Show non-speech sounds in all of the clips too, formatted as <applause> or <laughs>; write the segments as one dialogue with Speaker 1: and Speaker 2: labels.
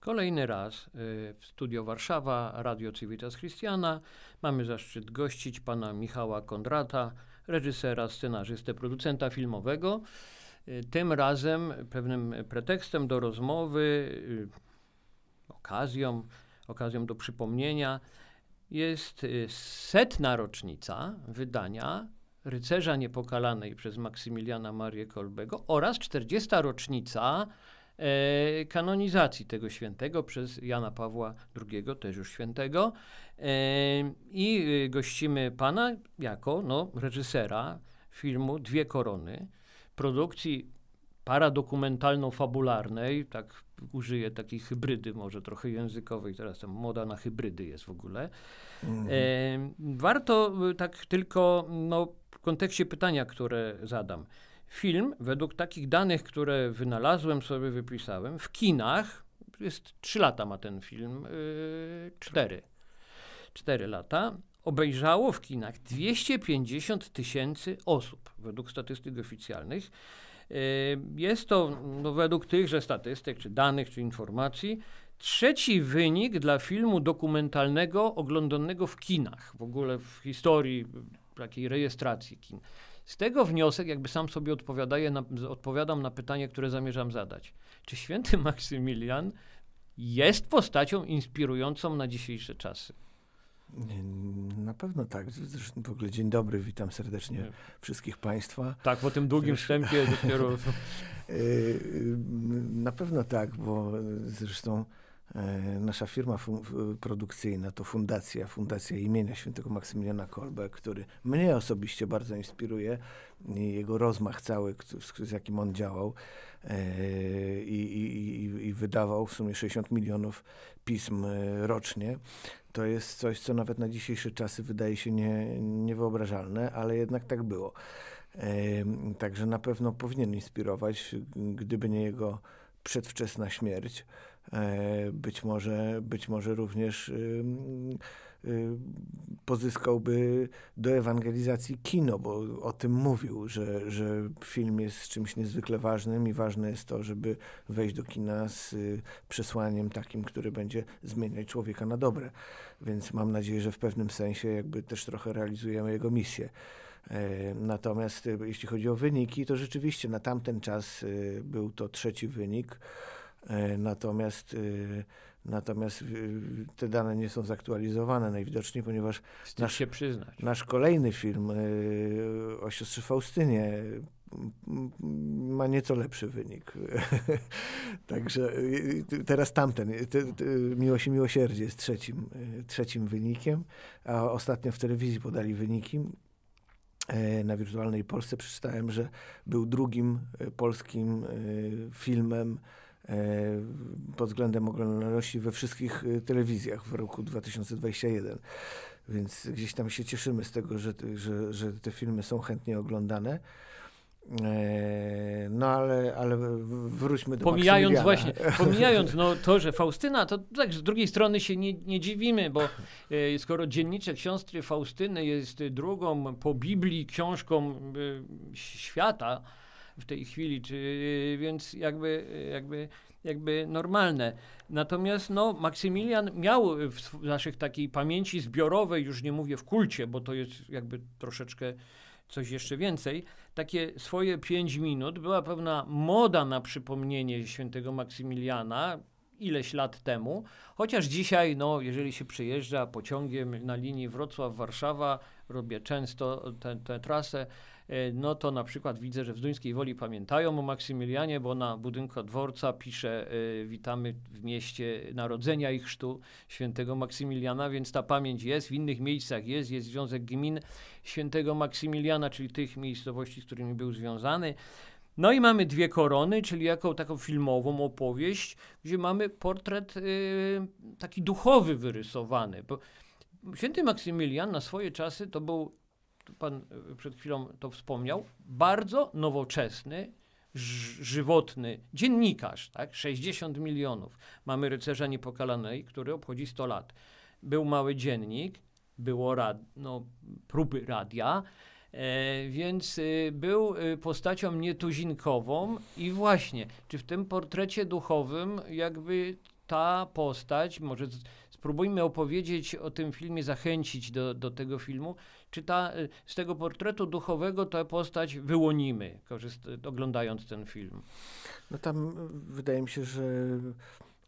Speaker 1: Kolejny raz y, w Studio Warszawa, Radio Civitas Christiana, mamy zaszczyt gościć pana Michała Kondrata, reżysera, scenarzystę, producenta filmowego. Y, tym razem pewnym pretekstem do rozmowy, y, okazją, okazją do przypomnienia jest setna rocznica wydania Rycerza Niepokalanej przez Maksymiliana Marię Kolbego oraz 40. rocznica e, kanonizacji tego świętego przez Jana Pawła II, też już świętego. E, I y, gościmy pana jako no, reżysera filmu Dwie Korony, produkcji paradokumentalno-fabularnej, tak użyję takiej hybrydy może trochę językowej, teraz tam moda na hybrydy jest w ogóle. Mhm. E, warto y, tak tylko no, w kontekście pytania, które zadam, Film, według takich danych, które wynalazłem sobie, wypisałem, w kinach, jest 3 lata ma ten film, yy, 4, 4 lata, obejrzało w kinach 250 tysięcy osób, według statystyk oficjalnych. Yy, jest to no, według tychże statystyk, czy danych, czy informacji, trzeci wynik dla filmu dokumentalnego oglądanego w kinach, w ogóle w historii takiej rejestracji kin. Z tego wniosek, jakby sam sobie na, odpowiadam na pytanie, które zamierzam zadać. Czy święty <laughs> Maksymilian jest postacią inspirującą na dzisiejsze czasy?
Speaker 2: Na pewno tak. Zresztą w ogóle dzień dobry, witam serdecznie Nie. wszystkich Państwa.
Speaker 1: Tak, po tym długim Zresztą... wstępie <laughs> dopiero. Y, y,
Speaker 2: na pewno tak, bo zresztą E, nasza firma produkcyjna to fundacja, fundacja imienia świętego Maksymiliana Kolbe, który mnie osobiście bardzo inspiruje, jego rozmach cały, z, jakim on działał e, i, i, i wydawał w sumie 60 milionów pism e, rocznie. To jest coś, co nawet na dzisiejsze czasy wydaje się nie, niewyobrażalne, ale jednak tak było. Także na pewno powinien inspirować, gdyby nie jego przedwczesna śmierć. E, być może, być może również y, pozyskałby do ewangelizacji kino, bo o tym mówił, że, że film jest czymś niezwykle ważnym i ważne jest to, żeby wejść do kina z y, przesłaniem takim, który będzie zmieniać człowieka na dobre. Więc mam nadzieję, że w pewnym sensie jakby też trochę realizujemy jego misję. E, natomiast y, jeśli chodzi o wyniki, to rzeczywiście na tamten czas był to trzeci wynik. E, natomiast, e, natomiast e, te dane nie są zaktualizowane najwidoczniej, ponieważ nasz, się przyznać. nasz kolejny film o siostrze Faustynie ma nieco lepszy wynik. <laughs> Także teraz tamten, Miłość i Miłosierdzie jest trzecim, trzecim wynikiem, a ostatnio w telewizji podali wyniki na Wirtualnej Polsce przeczytałem, że był drugim polskim filmem E, pod względem oglądalności we wszystkich e, telewizjach w roku 2021. Więc gdzieś tam się cieszymy z tego, że, że, że te filmy są chętnie oglądane. E, no ale, ale wróćmy do Pomijając właśnie, <laughs> pomijając
Speaker 1: no, to, że Faustyna, to tak z drugiej strony się nie, nie dziwimy, bo skoro dzienniczek siostry Faustyny jest drugą po Biblii książką świata, w tej chwili, czy, więc jakby, jakby, jakby normalne. Natomiast no, Maksymilian miał w naszych takiej pamięci zbiorowej, już nie mówię w kulcie, bo to jest jakby troszeczkę coś jeszcze więcej, takie swoje pięć minut. Była pewna moda na przypomnienie świętego Maksymiliana, ileś lat temu. Chociaż dzisiaj, no, jeżeli się przyjeżdża pociągiem na linii Wrocław-Warszawa, robię często tę trasę, e, no to na przykład widzę, że w Duńskiej Woli pamiętają o Maksymilianie, bo na budynku dworca pisze e, witamy w mieście narodzenia i chrztu świętego Maksymiliana, więc ta pamięć jest, w innych miejscach jest, jest Związek Gmin świętego Maksymiliana, czyli tych miejscowości, z którymi był związany. No i mamy Dwie Korony, czyli jako taką filmową opowieść, gdzie mamy portret y, taki duchowy wyrysowany. Bo święty Maksymilian na swoje czasy to był, pan y, przed chwilą to wspomniał, bardzo nowoczesny, żywotny dziennikarz, tak? 60 milionów. Mamy rycerza niepokalanej, który obchodzi 100 lat. Był mały dziennik, było rad, no, próby radia, E, więc y, był y, postacią nietuzinkową i właśnie, czy w tym portrecie duchowym jakby ta postać, może spróbujmy opowiedzieć o tym filmie, zachęcić do, do tego filmu, czy ta, y, z tego portretu duchowego tę postać wyłonimy, korzyst- oglądając ten film? No
Speaker 2: tam wydaje mi się, że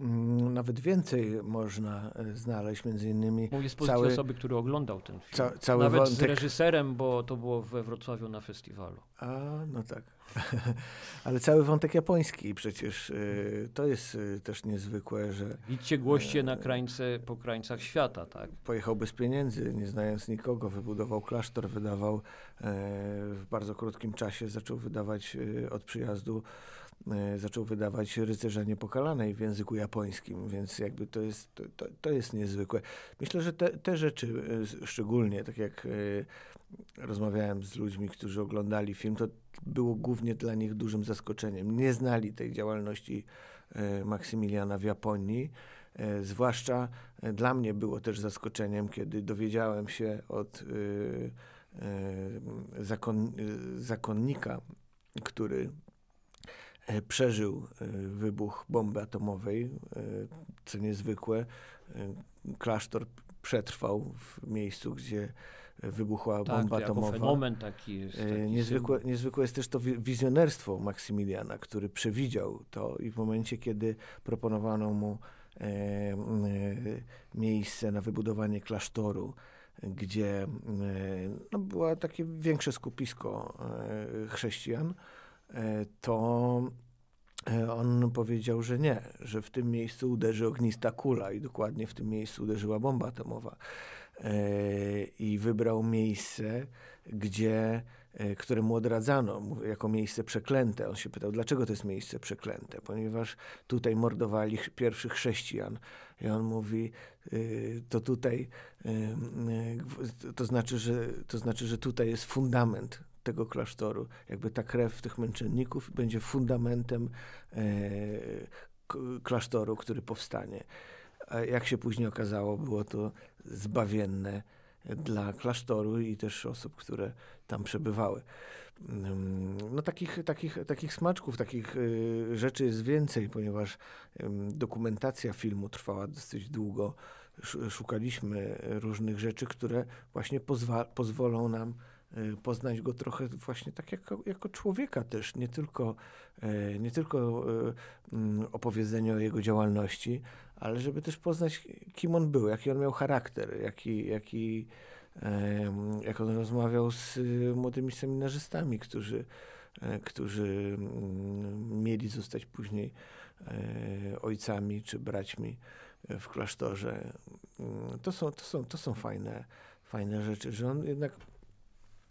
Speaker 2: Mm, nawet więcej można e, znaleźć, między innymi. Mówię z pozycji cały, osoby,
Speaker 1: który oglądał ten film. Ca, cały Nawet wątek... z reżyserem, bo to było we Wrocławiu na festiwalu. A, no tak. <laughs>
Speaker 2: Ale cały wątek japoński przecież e, to jest e, też niezwykłe, że.
Speaker 1: Idźcie głoście na krańce, po
Speaker 2: krańcach świata, tak? Pojechał bez pieniędzy, nie znając nikogo, wybudował klasztor, wydawał w bardzo krótkim czasie, zaczął wydawać od przyjazdu E, zaczął wydawać Rycerza Niepokalanej w języku japońskim, więc jakby to jest, to, to jest niezwykłe. Myślę, że te, te rzeczy e, szczególnie, tak jak e, rozmawiałem z ludźmi, którzy oglądali film, to było głównie dla nich dużym zaskoczeniem. Nie znali tej działalności Maksymiliana w Japonii. Zwłaszcza dla mnie było też zaskoczeniem, kiedy dowiedziałem się od zakon, zakonnika, który E, przeżył e, wybuch bomby atomowej, e, co niezwykłe. Klasztor przetrwał w miejscu, gdzie wybuchła tak, bomba atomowa. Fenomen taki jest. Taki niezwykłe, niezwykłe jest też to wizjonerstwo Maksymiliana, który przewidział to i w momencie, kiedy proponowano mu e, e, miejsce na wybudowanie klasztoru, gdzie e, no, było takie większe skupisko chrześcijan, E, to e, on powiedział, że nie, że w tym miejscu uderzy ognista kula i dokładnie w tym miejscu uderzyła bomba atomowa. E, I wybrał miejsce, gdzie, które mu odradzano jako miejsce przeklęte. On się pytał, dlaczego to jest miejsce przeklęte? Ponieważ tutaj mordowali pierwszych chrześcijan. I on mówi, y, to tutaj, y, y, to znaczy, że, to znaczy, że tutaj jest fundament tego klasztoru. Jakby ta krew tych męczenników będzie fundamentem e, klasztoru, który powstanie. A jak się później okazało, było to zbawienne dla klasztoru i też osób, które tam przebywały. Mm, no takich, takich, takich smaczków, takich e, rzeczy jest więcej, ponieważ dokumentacja filmu trwała dosyć długo. Szukaliśmy różnych rzeczy, które właśnie pozwolą nam Y, poznać go trochę właśnie tak jako, jako człowieka też, nie tylko, y, nie tylko y, mm, opowiedzenie o jego działalności, ale żeby też poznać, kim on był, jaki on miał charakter, jaki, jaki jak on rozmawiał z młodymi seminarzystami, którzy, którzy mm, mieli zostać później ojcami czy braćmi w klasztorze. Mm, to są, to są, to są fajne, fajne rzeczy, że on jednak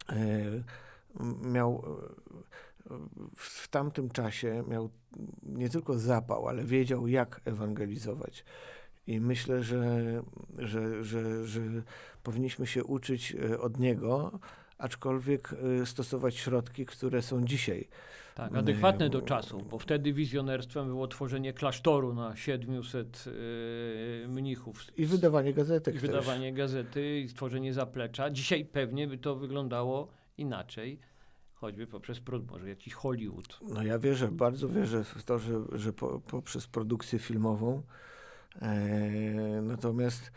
Speaker 2: E, miał e, w tamtym czasie miał nie tylko zapał, ale wiedział, jak ewangelizować. I myślę, że, że, że, że powinniśmy się uczyć e, od niego, aczkolwiek y, stosować środki, które są dzisiaj. Tak, y, adekwatne do
Speaker 1: czasu, bo wtedy wizjonerstwem było tworzenie klasztoru na 700 y, mnichów. I wydawanie gazetek. I też. wydawanie gazety i stworzenie zaplecza. Dzisiaj pewnie by to wyglądało inaczej choćby poprzez może jakiś Hollywood. No ja wierzę, bardzo wierzę
Speaker 2: w to, że, że po, poprzez produkcję filmową. E, natomiast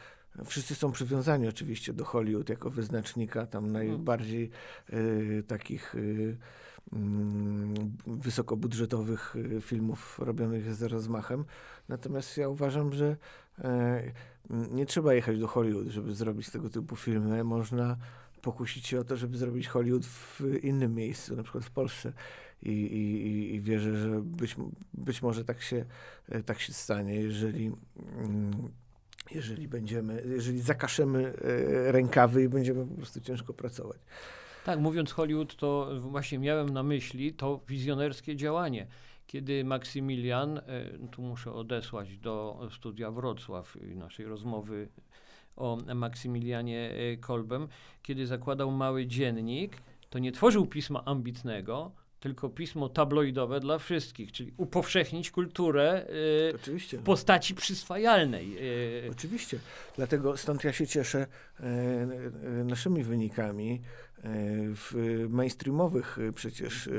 Speaker 2: Wszyscy są przywiązani oczywiście do Hollywood jako wyznacznika tam mhm. najbardziej y, takich y, mm, wysokobudżetowych y, filmów robionych z rozmachem. Natomiast ja uważam, że e, nie trzeba jechać do Hollywood, żeby zrobić tego typu filmy. Można pokusić się o to, żeby zrobić Hollywood w innym miejscu, na przykład w Polsce. I, i, i wierzę, że być, być może tak się, e, tak się stanie, jeżeli mm, jeżeli będziemy, jeżeli zakaszemy e, rękawy i będziemy po prostu ciężko pracować.
Speaker 1: Tak, mówiąc Hollywood, to właśnie miałem na myśli to wizjonerskie działanie. Kiedy Maksymilian, e, no tu muszę odesłać do studia Wrocław naszej rozmowy o Maksymilianie e, Kolbem, kiedy zakładał mały dziennik, to nie tworzył pisma ambitnego, tylko pismo tabloidowe dla wszystkich, czyli upowszechnić kulturę y, w postaci przyswajalnej. Y. Oczywiście.
Speaker 2: Dlatego stąd ja się cieszę y, naszymi wynikami, E, w mainstreamowych e, przecież e,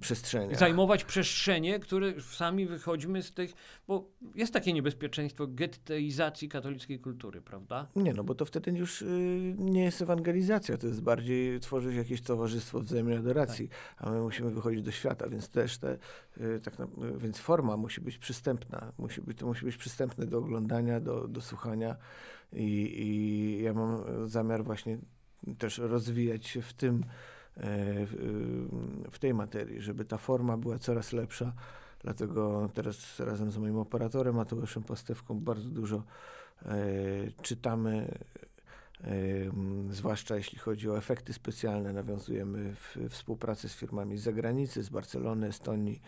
Speaker 2: przestrzeniach.
Speaker 1: Zajmować przestrzenie, które sami wychodzimy z tych, bo jest takie niebezpieczeństwo getteizacji katolickiej kultury, prawda?
Speaker 2: Nie, no bo to wtedy już nie jest ewangelizacja, to jest bardziej tworzyć jakieś towarzystwo wzajemnej adoracji, tak. a my musimy wychodzić do świata, więc też te, tak więc forma musi być przystępna, musi być, to musi być przystępne do oglądania, do, do słuchania i, i ja mam zamiar właśnie też rozwijać się w tym, e, w tej materii, żeby ta forma była coraz lepsza. Dlatego teraz razem z moim operatorem Mateuszem Pastewką bardzo dużo e, czytamy, e, zwłaszcza jeśli chodzi o efekty specjalne. Nawiązujemy współpracę z firmami z zagranicy, z Barcelony, Estonii,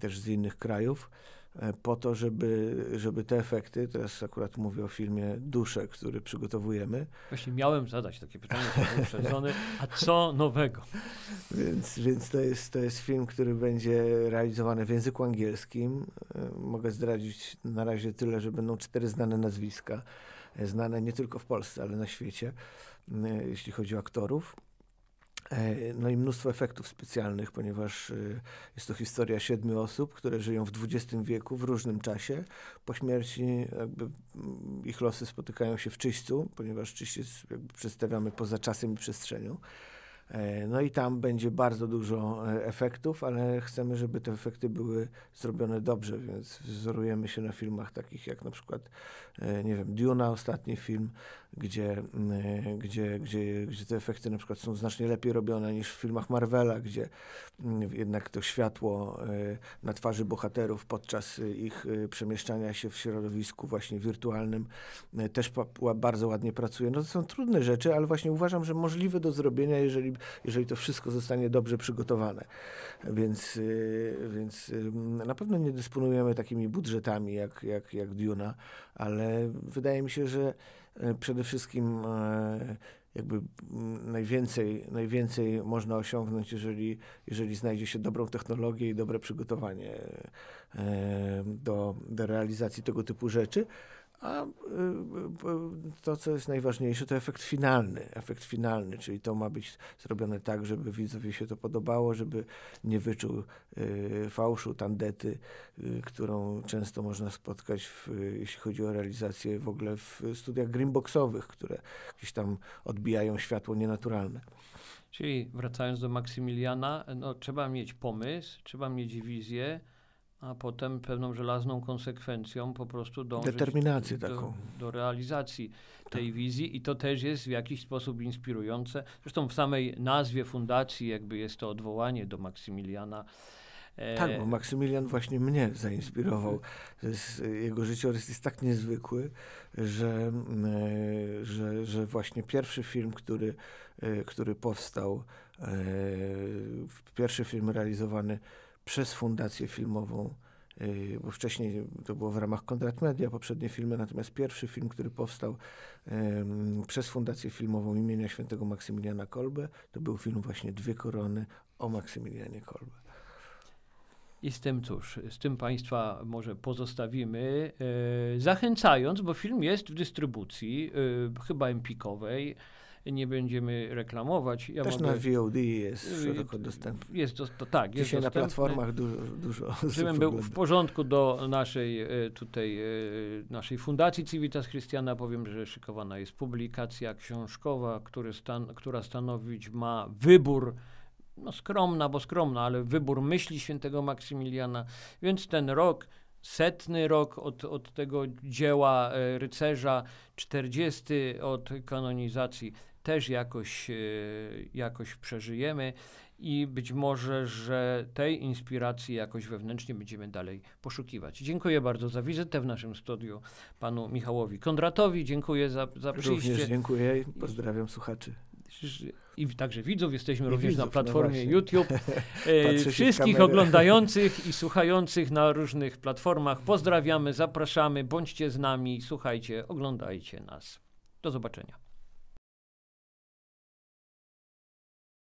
Speaker 2: też z innych krajów. E, po to, żeby, żeby te efekty, teraz akurat mówię o filmie Dusze, który przygotowujemy.
Speaker 1: Właśnie miałem zadać takie pytanie uprzedzone, a co
Speaker 2: nowego? Więc, więc to, jest, to jest film, który będzie realizowany w języku angielskim. E, mogę zdradzić na razie tyle, że będą cztery znane nazwiska, e, znane nie tylko w Polsce, ale na świecie, jeśli chodzi o aktorów. E, no i mnóstwo efektów specjalnych, ponieważ e, jest to historia siedmiu osób, które żyją w XX wieku, w różnym czasie. Po śmierci ich losy spotykają się w czyściu, ponieważ czyściec jakby przedstawiamy poza czasem i przestrzenią. E, no i tam będzie bardzo dużo e, efektów, ale chcemy, żeby te efekty były zrobione dobrze, więc wzorujemy się na filmach takich jak na przykład, e, nie wiem, Duna, ostatni film, gdzie, mm, gdzie, gdzie, gdzie te efekty na przykład są znacznie lepiej robione niż w filmach Marvela, gdzie mm, jednak to światło na twarzy bohaterów podczas ich przemieszczania się w środowisku właśnie wirtualnym też bardzo ładnie pracuje. No to są trudne rzeczy, ale właśnie uważam, że możliwe do zrobienia, jeżeli jeżeli to wszystko zostanie dobrze przygotowane. Więc, y, więc y, na pewno nie dysponujemy takimi budżetami jak, jak, jak Duna, ale wydaje mi się, że y, przede wszystkim jakby mm, najwięcej, najwięcej można osiągnąć, jeżeli, jeżeli znajdzie się dobrą technologię i dobre przygotowanie do, do realizacji tego typu rzeczy. A y, y, y, to, co jest najważniejsze, to efekt finalny. Efekt finalny, czyli to ma być zrobione tak, żeby widzowi się to podobało, żeby nie wyczuł fałszu, tandety, którą często można spotkać, w, jeśli chodzi o realizację w ogóle w studiach greenboxowych, które gdzieś tam odbijają światło nienaturalne.
Speaker 1: Czyli wracając do Maksymiliana, no, trzeba mieć pomysł, trzeba mieć wizję, a potem pewną żelazną konsekwencją po prostu dążyć Determinację do, taką. do realizacji tej tak. wizji i to też jest w jakiś sposób inspirujące. Zresztą w samej nazwie fundacji jakby jest to odwołanie do Maksymiliana. E, tak, bo
Speaker 2: Maksymilian właśnie mnie zainspirował. E, jego życiorys jest tak niezwykły, że, e, że, że właśnie pierwszy film, który, który powstał, pierwszy film realizowany przez Fundację Filmową, y, bo wcześniej to było w ramach Kondrat Media, poprzednie filmy, natomiast pierwszy film, który powstał przez Fundację Filmową imienia świętego Maksymiliana Kolbe, to był film właśnie Dwie Korony o Maksymilianie Kolbe.
Speaker 1: I z tym cóż, z tym Państwa może pozostawimy, e, zachęcając, bo film jest w dystrybucji, e, chyba empikowej, nie będziemy reklamować. Ja Też mogę, na VOD jest y, szeroko dostępny. Jest to, to tak. Jest Dzisiaj dostępny. na platformach
Speaker 2: dużo, dużo Żebym był w
Speaker 1: porządku do naszej e, tutaj, e, naszej Fundacji Civitas Christiana, powiem, że szykowana jest publikacja książkowa, stan, która stanowić ma wybór no skromna, bo skromna, ale wybór myśli świętego Maksymiliana. Więc ten rok, setny rok od, od tego dzieła e, rycerza, czterdziesty od kanonizacji też jakoś, e, jakoś przeżyjemy i być może, że tej inspiracji jakoś wewnętrznie będziemy dalej poszukiwać. Dziękuję bardzo za wizytę w naszym studiu panu Michałowi Kondratowi. Dziękuję za, za przyjście. Również
Speaker 2: dziękuję i pozdrawiam słuchaczy
Speaker 1: i także widzów, jesteśmy I również widzów, na no platformie no YouTube. <laughs> E, wszystkich oglądających i słuchających na różnych platformach pozdrawiamy, zapraszamy, bądźcie z nami, słuchajcie, oglądajcie nas. Do zobaczenia.